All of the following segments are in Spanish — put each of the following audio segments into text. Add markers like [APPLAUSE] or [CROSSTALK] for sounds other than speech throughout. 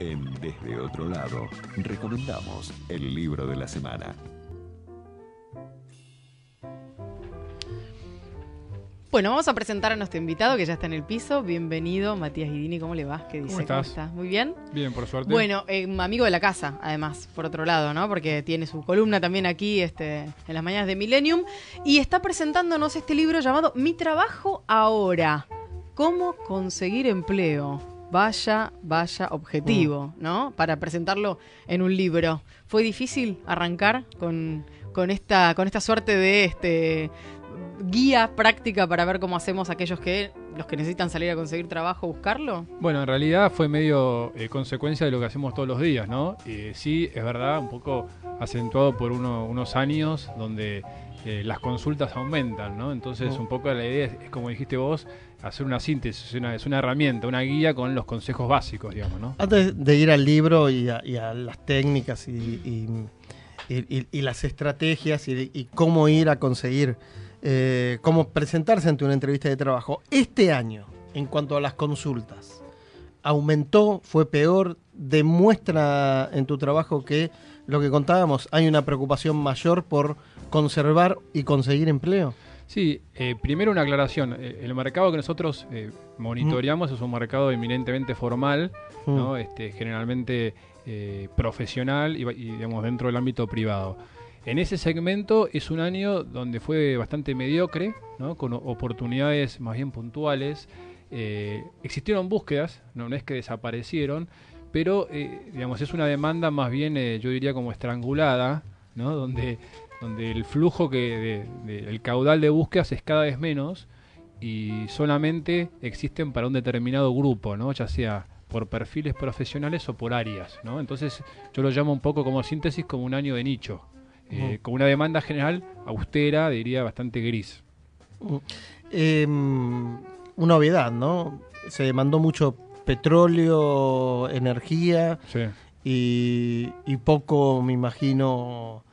En Desde Otro Lado, recomendamos el libro de la semana. Bueno, vamos a presentar a nuestro invitado que ya está en el piso. Bienvenido, Matías Guidini. ¿Cómo le vas? ¿Qué dice? ¿Cómo estás? ¿Muy bien? Bien, por suerte. Bueno, em, amigo de la casa, además, por otro lado, ¿no? Porque tiene su columna también aquí este, en las mañanas de Millennium. Y está presentándonos este libro llamado Mi trabajo ahora. ¿Cómo conseguir empleo? vaya, vaya objetivo, mm. ¿no? Para presentarlo en un libro. ¿Fue difícil arrancar con, esta, con esta suerte de este, guía práctica para ver cómo hacemos aquellos que los que necesitan salir a conseguir trabajo buscarlo? Bueno, en realidad fue medio eh, consecuencia de lo que hacemos todos los días, ¿no? Eh, sí, es verdad, un poco acentuado por unos años donde eh, las consultas aumentan, ¿no? Entonces, un poco la idea es, como dijiste vos, hacer una síntesis, es una, herramienta, una guía con los consejos básicos, digamos, ¿no? Antes de ir al libro y a, las técnicas y, las estrategias y, cómo ir a conseguir, eh, cómo presentarse ante una entrevista de trabajo, este año, en cuanto a las consultas, ¿aumentó? ¿Fue peor? ¿Demuestra en tu trabajo que lo que contábamos, hay una preocupación mayor por conservar y conseguir empleo? Sí, eh, primero una aclaración. Eh, el mercado que nosotros eh, monitoreamos mm. es un mercado eminentemente formal, mm. ¿no? este, generalmente profesional y, digamos, dentro del ámbito privado. En ese segmento es un año donde fue bastante mediocre, ¿no? con oportunidades más bien puntuales. existieron búsquedas, ¿no? es que desaparecieron, pero digamos es una demanda más bien yo diría como estrangulada no donde donde el flujo que de, el caudal de búsquedas es cada vez menos y solamente existen para un determinado grupo, ¿no? ya sea por perfiles profesionales o por áreas. ¿no? Entonces yo lo llamo un poco como síntesis como un año de nicho, eh, con una demanda general austera, diría bastante gris. Em, una obviedad, ¿no? Se demandó mucho petróleo, energía y poco, me imagino,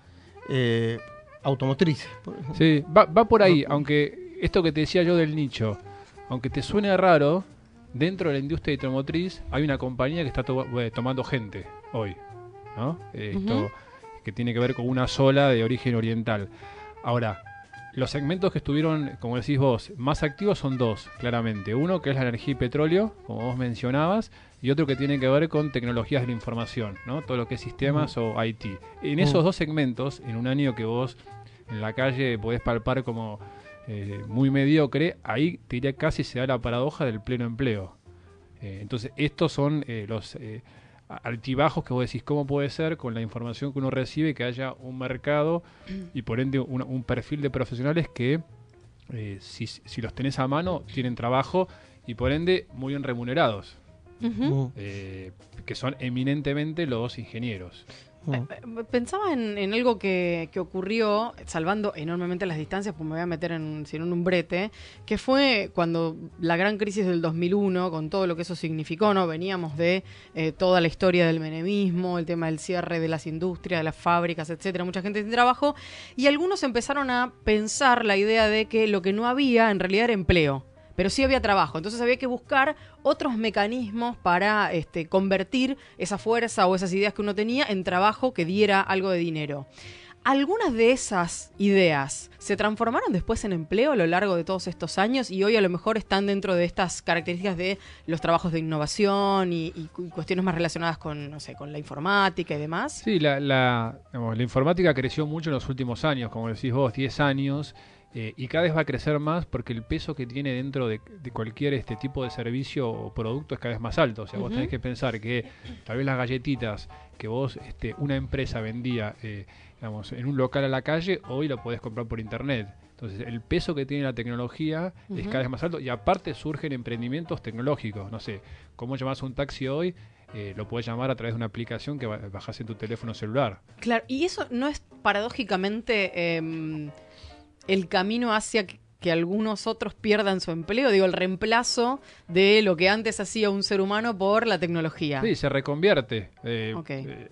eh, automotriz Sí, va, por ahí, aunque esto que te decía yo del nicho, aunque te suene raro, dentro de la industria automotriz hay una compañía que está eh, tomando gente hoy, Esto que tiene que ver con una sola de origen oriental. Ahora, los segmentos que estuvieron, como decís vos, más activos son dos, claramente. Uno que es la energía y petróleo, como vos mencionabas, y otro que tiene que ver con tecnologías de la información, ¿no? Todo lo que es sistemas o IT. En esos dos segmentos, en un año que vos en la calle podés palpar como eh, muy mediocre, ahí te diría casi se da la paradoja del pleno empleo. Eh, entonces, estos son eh, los altibajos que vos decís cómo puede ser con la información que uno recibe que haya un mercado [CLEARS THROAT] y por ende un, perfil de profesionales que eh, si, los tenés a mano tienen trabajo y por ende muy bien remunerados, eh, que son eminentemente los ingenieros. Mm. Eh, eh, pensaba en, algo que, ocurrió, salvando enormemente las distancias, pues me voy a meter en, sin un brete, que fue cuando la gran crisis del 2001, con todo lo que eso significó, ¿no? Veníamos de eh, toda la historia del menemismo, el tema del cierre de las industrias, de las fábricas, etcétera, mucha gente sin trabajo, y algunos empezaron a pensar la idea de que lo que no había en realidad era empleo pero sí había trabajo. Entonces había que buscar otros mecanismos para este, convertir esa fuerza o esas ideas que uno tenía en trabajo que diera algo de dinero. ¿Algunas de esas ideas se transformaron después en empleo a lo largo de todos estos años y hoy a lo mejor están dentro de estas características de los trabajos de innovación y, cuestiones más relacionadas con, sé, con la informática y demás? Sí, la, la informática creció mucho en los últimos años, como decís vos, 10 años eh, y cada vez va a crecer más porque el peso que tiene dentro de, cualquier este tipo de servicio o producto es cada vez más alto. O sea, vos tenés que pensar que tal vez las galletitas que vos, este, una empresa vendía, eh, en un local a la calle, hoy lo podés comprar por internet. Entonces, el peso que tiene la tecnología es cada vez más alto y aparte surgen emprendimientos tecnológicos. No sé, ¿cómo llamás un taxi hoy? Eh, lo podés llamar a través de una aplicación que bajas en tu teléfono celular. Claro, y eso no es paradójicamente em, el camino hacia que algunos otros pierdan su empleo, digo, el reemplazo de lo que antes hacía un ser humano por la tecnología. Sí, se reconvierte. Eh, eh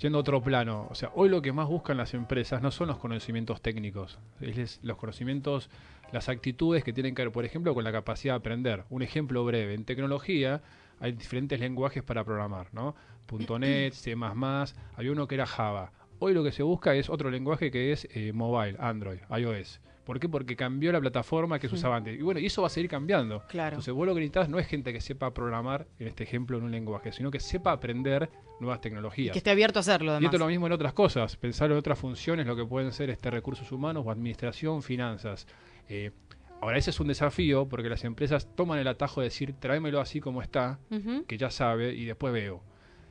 yendo a otro plano, o sea, hoy lo que más buscan las empresas no son los conocimientos técnicos, es los conocimientos, las actitudes que tienen que ver, por ejemplo, con la capacidad de aprender. Un ejemplo breve, en tecnología hay diferentes lenguajes para programar, ¿no? [CLEARS THROAT] .NET, C++, había uno que era Java, Hoy lo que se busca es otro lenguaje que es eh, mobile, Android, iOS. ¿Por qué? Porque cambió la plataforma que se hmm. usaba antes. Y bueno, y eso va a seguir cambiando. Claro. Entonces, vos lo que necesitas no es gente que sepa programar, en este ejemplo, en un lenguaje, sino que sepa aprender nuevas tecnologías. que esté abierto a hacerlo, además. Y esto es lo mismo en otras cosas. Pensar en otras funciones, lo que pueden ser este, recursos humanos o administración, finanzas. Eh, ahora, ese es un desafío porque las empresas toman el atajo de decir, tráemelo así como está, que ya sabe, y después veo.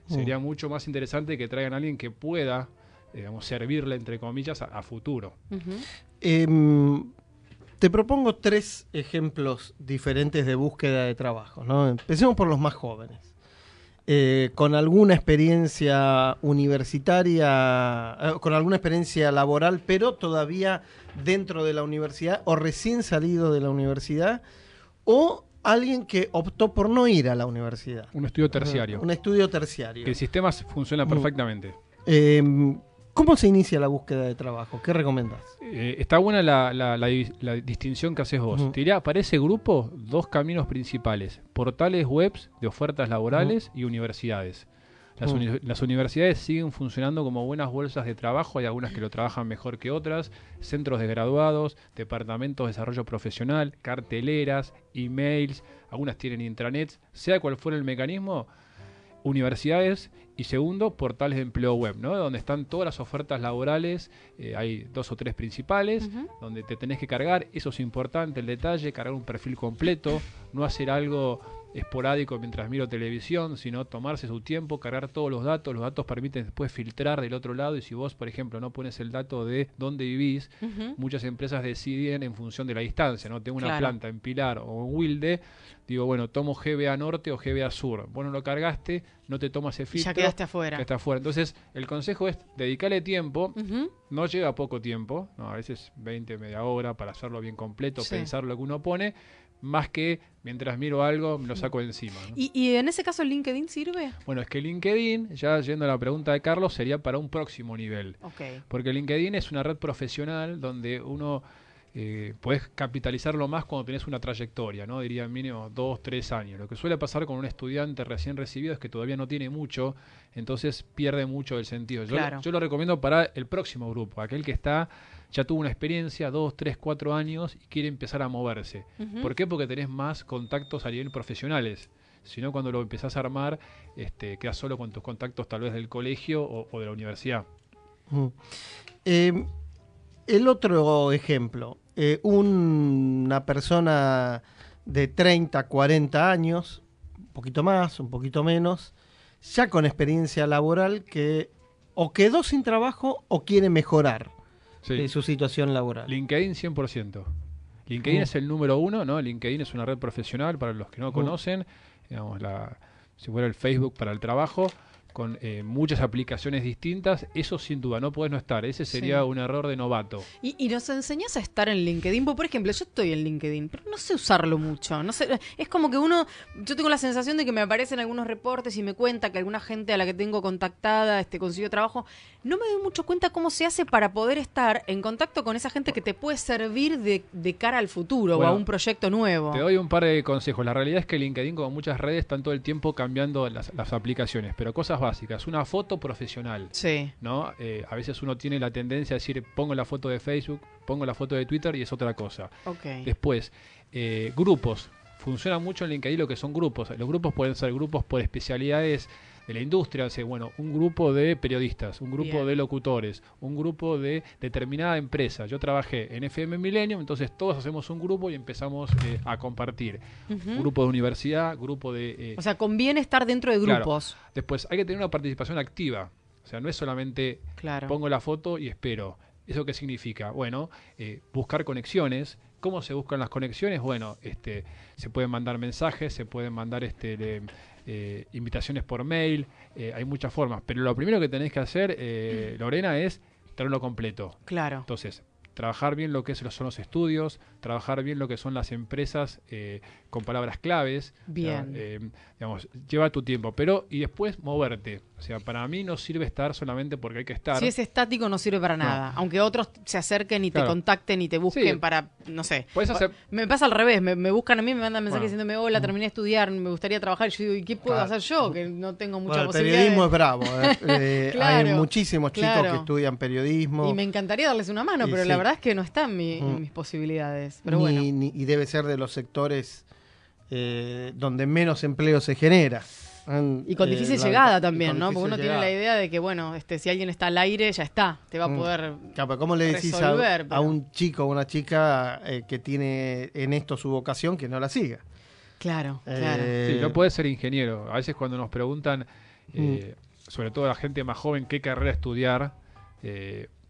Uh. Sería mucho más interesante que traigan a alguien que pueda digamos, servirle, entre comillas, a, futuro. Em, te propongo tres ejemplos diferentes de búsqueda de trabajo. ¿no? Empecemos por los más jóvenes. Eh, con alguna experiencia universitaria, eh, con alguna experiencia laboral, pero todavía dentro de la universidad o recién salido de la universidad, o alguien que optó por no ir a la universidad. Un estudio terciario. Un, estudio terciario. el sistema funciona mm. perfectamente. Em, ¿Cómo se inicia la búsqueda de trabajo? ¿Qué recomiendas? Eh, está buena la, distinción que haces vos. para ese grupo, dos caminos principales. Portales webs de ofertas laborales y universidades. Las, universidades siguen funcionando como buenas bolsas de trabajo, hay algunas que lo trabajan mejor que otras, centros de graduados, departamentos de desarrollo profesional, carteleras, emails, algunas tienen intranets, sea cual fuera el mecanismo, universidades y segundo, portales de empleo web, ¿no? Donde están todas las ofertas laborales, eh, hay dos o tres principales, donde te tenés que cargar, eso es importante, el detalle, cargar un perfil completo, no hacer algo esporádico mientras miro televisión, sino tomarse su tiempo, cargar todos los datos. Los datos permiten después filtrar del otro lado y si vos, por ejemplo, no pones el dato de dónde vivís, muchas empresas deciden en función de la distancia, ¿no? Tengo una planta en Pilar o en Wilde, digo, bueno, tomo GBA norte o GBA sur. Bueno, lo cargaste, no te tomas ese filtro. Ya quedaste afuera. Entonces, el consejo es dedicarle tiempo, no llega poco tiempo, no, a veces 20, media hora para hacerlo bien completo, pensar lo que uno pone más que mientras miro algo lo saco encima. ¿Y, ¿Y, en ese caso LinkedIn sirve? Bueno, es que LinkedIn, ya yendo a la pregunta de Carlos, sería para un próximo nivel. Porque LinkedIn es una red profesional donde uno eh, puedes capitalizarlo más cuando tienes una trayectoria, ¿no? Diría mínimo dos, tres años. Lo que suele pasar con un estudiante recién recibido es que todavía no tiene mucho, entonces pierde mucho el sentido. yo lo recomiendo para el próximo grupo, aquel que está ya tuvo una experiencia, dos, tres, cuatro años y quiere empezar a moverse. ¿Por qué? Porque tenés más contactos a nivel profesionales. Si no, cuando lo empezás a armar, este, solo con tus contactos tal vez del colegio o, de la universidad. Em, el otro ejemplo, eh, una persona de 30, 40 años, un poquito más, un poquito menos, ya con experiencia laboral que o quedó sin trabajo o quiere mejorar de su situación laboral. LinkedIn 100%. LinkedIn uh. es el número uno, ¿no? LinkedIn es una red profesional para los que no uh. conocen, digamos, la, si fuera el Facebook para el trabajo con eh, muchas aplicaciones distintas, eso sin duda no puedes no estar. Ese sería un error de novato. Y, nos enseñas a estar en LinkedIn. por ejemplo, yo estoy en LinkedIn, pero no sé usarlo mucho. es como que uno. Yo tengo la sensación de que me aparecen algunos reportes y me cuenta que alguna gente a la que tengo contactada este, consiguió trabajo. No me doy mucho cuenta cómo se hace para poder estar en contacto con esa gente que te puede servir de, cara al futuro o a un proyecto nuevo. Te doy un par de consejos. La realidad es que LinkedIn, como muchas redes, están todo el tiempo cambiando las aplicaciones, pero cosas básicas. Una foto profesional. Sí. ¿no? Eh, a veces uno tiene la tendencia a decir, pongo la foto de Facebook, pongo la foto de Twitter y es otra cosa. Después, eh, grupos. Funciona mucho en LinkedIn lo que son grupos. Los grupos pueden ser grupos por especialidades de la industria, o bueno, un grupo de periodistas, un grupo de locutores, un grupo de determinada empresa. Yo trabajé en FM Millennium, entonces todos hacemos un grupo y empezamos eh, a compartir. Grupo de universidad, grupo de... Eh, o sea, conviene estar dentro de grupos. Después, hay que tener una participación activa. O sea, no es solamente claro. pongo la foto y espero. ¿Eso qué significa? Bueno, eh, buscar conexiones, ¿Cómo se buscan las conexiones? Bueno, este, se pueden mandar mensajes, se pueden mandar este, eh, invitaciones por mail, eh, hay muchas formas, pero lo primero que tenés que hacer, eh, mm. Lorena, es traerlo completo. Claro. Entonces, trabajar bien lo que son los estudios, trabajar bien lo que son las empresas eh, con palabras claves. Bien. Eh, lleva tu tiempo, pero y después moverte. O sea, para mí no sirve estar solamente porque hay que estar. Si es estático no sirve para nada, aunque otros se acerquen y te contacten y te busquen para, no sé. Me pasa al revés, me, buscan a mí, me mandan mensajes diciéndome, hola, terminé de estudiar, me gustaría trabajar. Yo digo, ¿y qué puedo hacer yo? Que no tengo mucha posibilidad. El periodismo es bravo. ¿eh? [LAUGHS] hay muchísimos chicos que estudian periodismo. Y me encantaría darles una mano, pero la verdad verdad es que no están mm. mis posibilidades. Pero bueno. y debe ser de los sectores eh, donde menos empleo se genera. y con eh, difícil llegada también, ¿no? Porque uno tiene la idea de que, bueno, este, si alguien está al aire, ya está, te va a mm. poder. ¿cómo le decís a, un chico o una chica eh, que tiene en esto su vocación que no la siga? Claro, claro. Sí, no puede ser ingeniero. A veces cuando nos preguntan, mm. sobre todo a la gente más joven, qué carrera estudiar,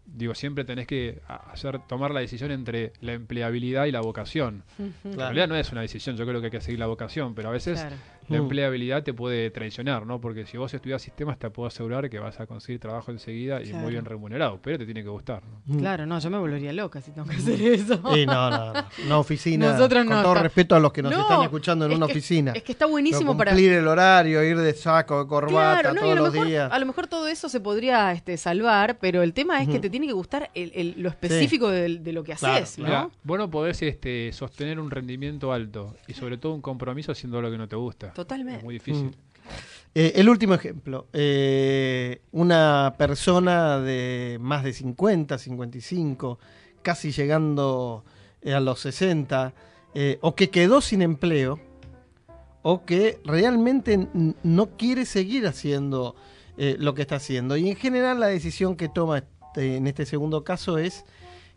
digo, siempre tenés que hacer, tomar la decisión entre la empleabilidad y la vocación. realidad no es una decisión, yo creo que hay que seguir la vocación, pero a veces la mm. empleabilidad te puede traicionar, ¿no? Porque si vos estudias sistemas te puedo asegurar que vas a conseguir trabajo enseguida y muy bien remunerado, pero te tiene que gustar. ¿no? Mm. Claro, no, yo me volvería loca si tengo que hacer eso. no, no, no, oficina. con todo respeto a los que nos están escuchando en una oficina. Es que está buenísimo para cumplir el horario, ir de saco, de corbata todos los días. A lo mejor todo eso se podría este, salvar, pero el tema es que te tiene que gustar el, lo específico de, lo que haces, ¿no? Bueno, podés este, sostener un rendimiento alto y sobre todo un compromiso haciendo lo que no te gusta. Totalmente. muy difícil. Mm. Eh, el último ejemplo, eh, una persona de más de 50, 55, casi llegando eh, a los 60, o que quedó sin empleo, o que realmente no quiere seguir haciendo lo que está haciendo. Y en general la decisión que toma este, en este segundo caso es,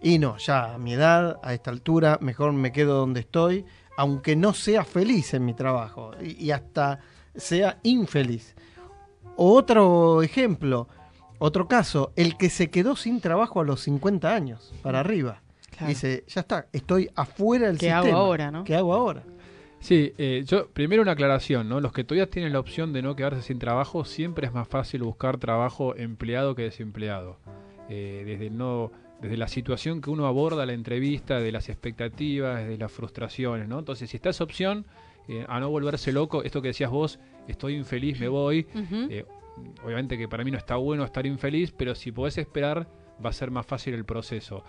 y no, ya a mi edad, a esta altura, mejor me quedo donde estoy, aunque no sea feliz en mi trabajo y, hasta sea infeliz. Otro ejemplo, otro caso, el que se quedó sin trabajo a los 50 años, para arriba. Dice, ya está, estoy afuera del sistema. ¿Qué hago ahora, no? ¿Qué hago ahora? Sí, eh, yo primero una aclaración, ¿no? Los que todavía tienen la opción de no quedarse sin trabajo, siempre es más fácil buscar trabajo empleado que desempleado. Eh, desde el no desde la situación que uno aborda la entrevista, de las expectativas, de las frustraciones, ¿no? Entonces, si está esa opción, eh, a no volverse loco, esto que decías vos, estoy infeliz, me voy. Eh, obviamente que para mí no está bueno estar infeliz, pero si podés esperar, va a ser más fácil el proceso.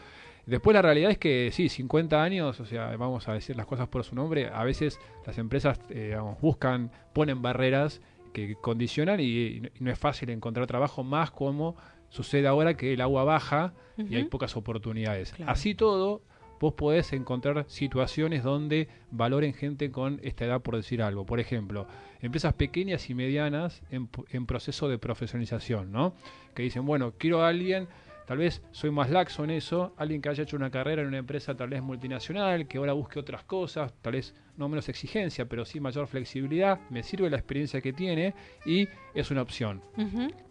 Después la realidad es que sí, 50 años, o sea, vamos a decir las cosas por su nombre, a veces las empresas eh, buscan, ponen barreras que condicionan y, no es fácil encontrar trabajo más como Sucede ahora que el agua baja y hay pocas oportunidades. Así todo, vos podés encontrar situaciones donde valoren gente con esta edad, por decir algo. Por ejemplo, empresas pequeñas y medianas en, en proceso de profesionalización, ¿no? Que dicen, bueno, quiero a alguien Tal vez soy más laxo en eso, alguien que haya hecho una carrera en una empresa tal vez multinacional, que ahora busque otras cosas, tal vez no menos exigencia, pero sí mayor flexibilidad, me sirve la experiencia que tiene y es una opción.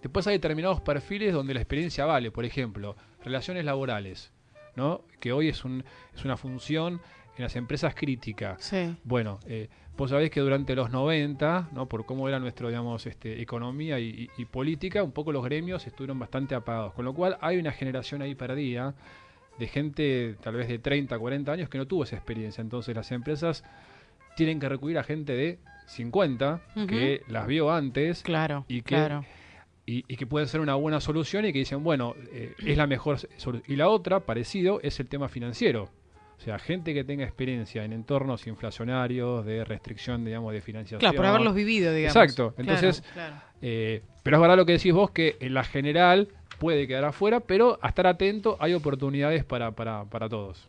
Después hay determinados perfiles donde la experiencia vale, por ejemplo, relaciones laborales, ¿no? que hoy es, es una función en las empresas críticas. Bueno, eh, vos sabés que durante los 90, ¿no? por cómo era nuestra digamos, este, economía y, política, un poco los gremios estuvieron bastante apagados. Con lo cual hay una generación ahí perdida de gente tal vez de 30, 40 años que no tuvo esa experiencia. Entonces las empresas tienen que recurrir a gente de 50 que las vio antes claro, y que... Claro. Y, que pueden ser una buena solución y que dicen, bueno, eh, es la mejor solución. Y la otra, parecido, es el tema financiero. O sea, gente que tenga experiencia en entornos inflacionarios, de restricción, digamos, de financiación. Claro, por haberlos vivido, digamos. Exacto. Entonces, eh, pero es verdad lo que decís vos, que en la general puede quedar afuera, pero a estar atento, hay oportunidades para, todos.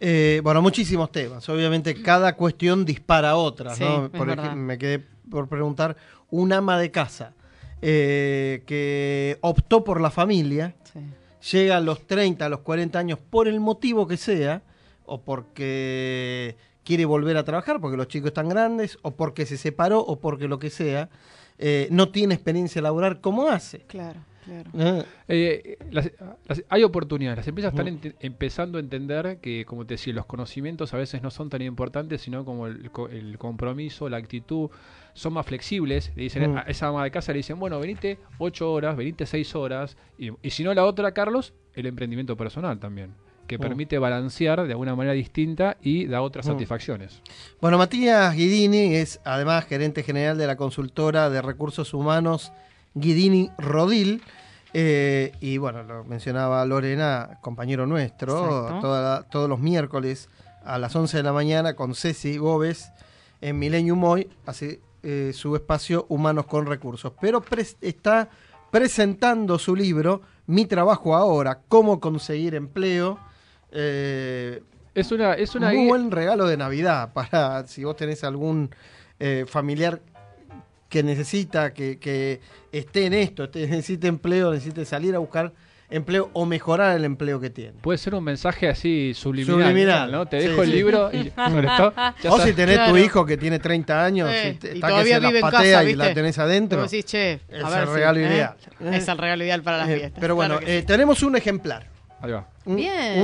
Eh, bueno, muchísimos temas. Obviamente cada cuestión dispara otras. ¿no? Por ejemplo, me quedé por preguntar, un ama de casa eh, que optó por la familia, llega a los 30, a los 40 años, por el motivo que sea, o porque quiere volver a trabajar, porque los chicos están grandes, o porque se separó, o porque lo que sea, eh, no tiene experiencia laboral, ¿cómo hace? Claro. Claro. ¿Eh? Eh, hay oportunidades, las empresas están empezando a entender que, como te decía, los conocimientos a veces no son tan importantes, sino como el, compromiso, la actitud, son más flexibles. Le dicen mm. a esa ama de casa, le dicen, bueno, venite ocho horas, venite seis horas, y si no la otra, Carlos, el emprendimiento personal también que mm. permite balancear de alguna manera distinta y da otras mm. satisfacciones. Bueno, Matías Guidini es además gerente general de la consultora de recursos humanos Guidini Rodil. Eh, y bueno, lo mencionaba Lorena, compañero nuestro, todos los miércoles a las 11 de la mañana con Ceci Gómez en Milenium Hoy, hace eh, su espacio Humanos con Recursos. Pero está presentando su libro, Mi Trabajo Ahora, cómo conseguir empleo eh, es una, es muy buen regalo de Navidad para si vos tenés algún eh, familiar que necesita, que, esté en esto, [LAUGHS] necesite empleo, necesite salir a buscar empleo o mejorar el empleo que tiene. Puede ser un mensaje así subliminal. subliminal. Te dejo el libro y [LAUGHS] O si tenés tu hijo que tiene 30 años y, todavía que se vive patea y la tenés adentro. es el regalo ¿eh? ideal. Es el regalo ideal para las fiestas. Pero bueno, tenemos un ejemplar. Ahí va. Un,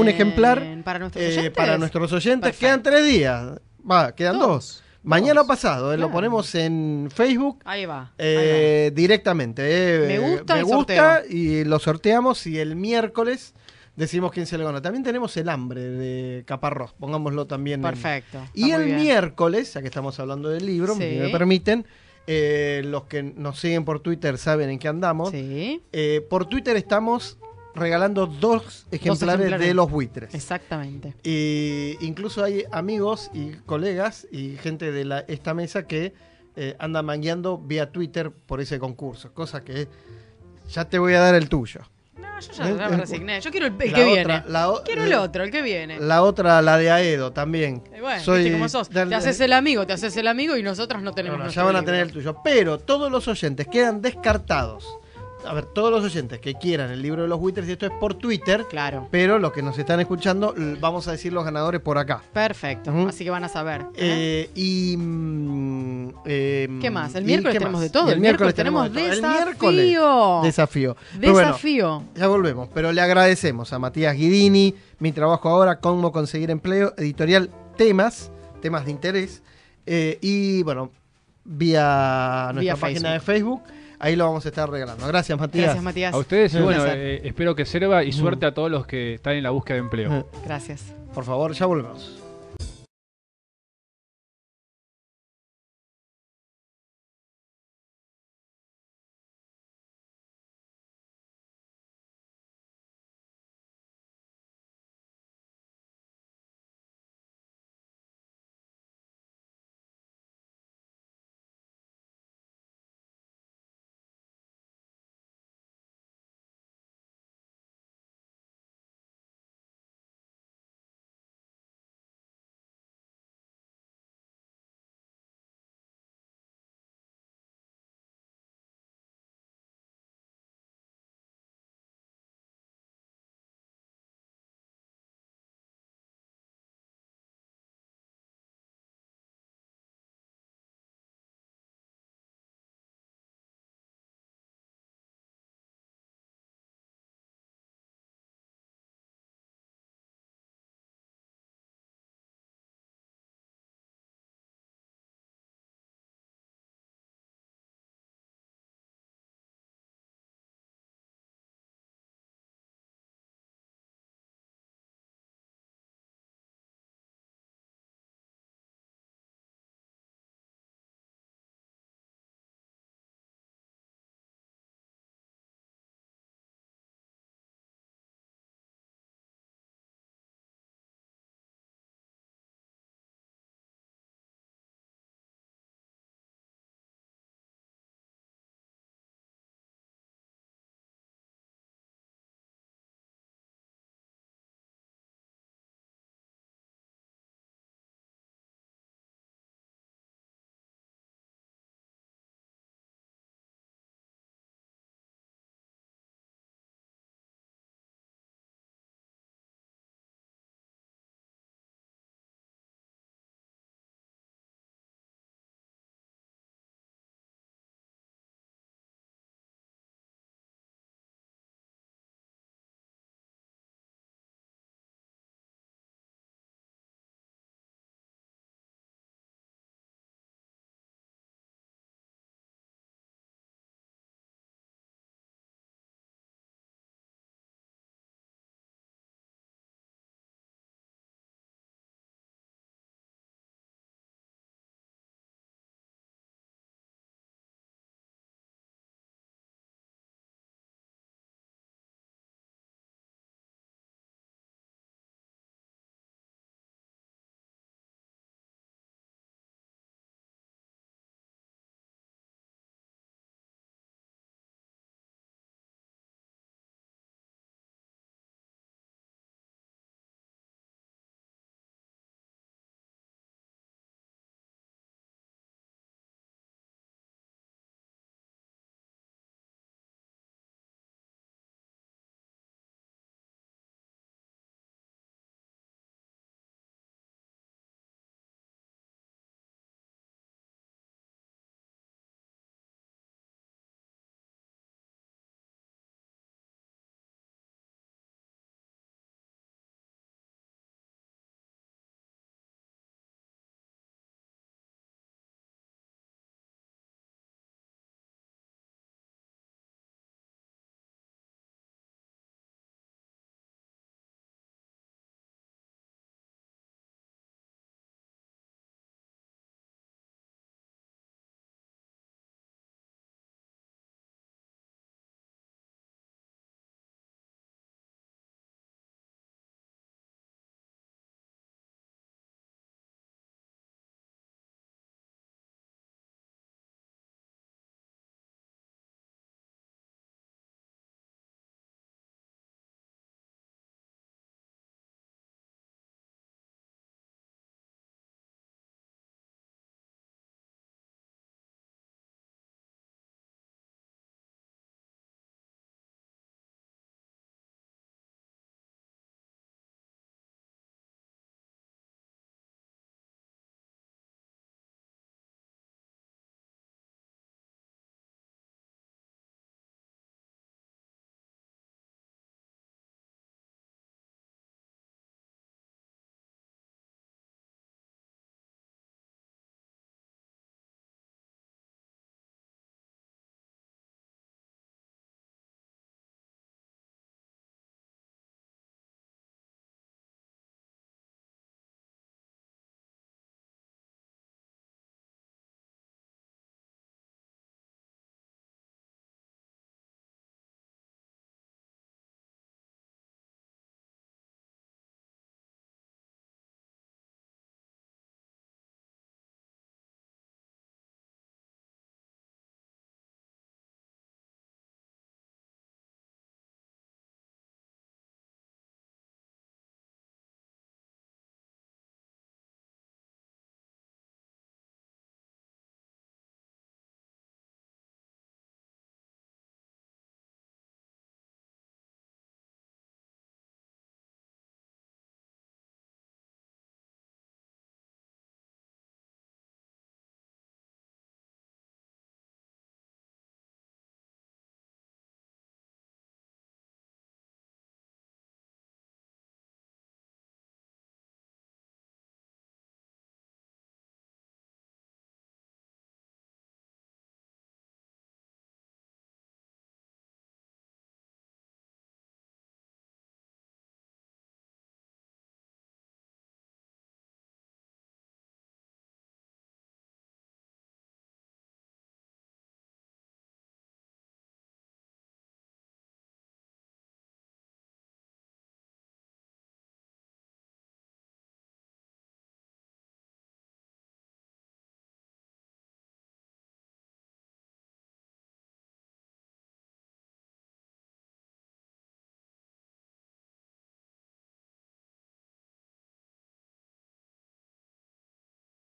ejemplar para nuestros eh, oyentes. para nuestros oyentes. Quedan tres días. Va, quedan dos. Mañana pasado, eh, lo ponemos en Facebook. Ahí va. Eh, directamente. me gusta, me gusta y lo sorteamos y el miércoles decimos quién se lo gana. También tenemos el hambre de Caparrós, pongámoslo también. Perfecto. Y el miércoles, ya que estamos hablando del libro, si me permiten, los que nos siguen por Twitter saben en qué andamos. Sí. por Twitter estamos regalando dos ejemplares, de los buitres. Exactamente. Y incluso hay amigos y colegas y gente de la, esta mesa que eh, anda mangueando vía Twitter por ese concurso, cosa que ya te voy a dar el tuyo. No, yo ya, eh, eh, me resigné. Yo quiero el, que viene. quiero el otro, el que viene. La otra, la de Aedo también. sos. Te haces el amigo, te haces el amigo y nosotros no tenemos nada. Ya van a tener el tuyo. Pero todos los oyentes quedan descartados a ver, todos los oyentes que quieran el libro de los Witters, y esto es por Twitter. Claro. Pero los que nos están escuchando, vamos a decir los ganadores por acá. Perfecto. Así que van a saber. ¿eh? Eh, mm, em, ¿Qué más? El miércoles tenemos de todo. El, miércoles, tenemos, desafío. desafío. ya volvemos. Pero le agradecemos a Matías Guidini, mi trabajo ahora, cómo conseguir empleo, editorial temas, temas de interés. Eh, y bueno, vía nuestra página de Facebook ahí lo vamos a estar regalando. Gracias, Matías. Gracias, Matías. A ustedes y bueno, eh, espero que sirva y mm. suerte a todos los que están en la búsqueda de empleo. Gracias. Por favor, ya volvemos.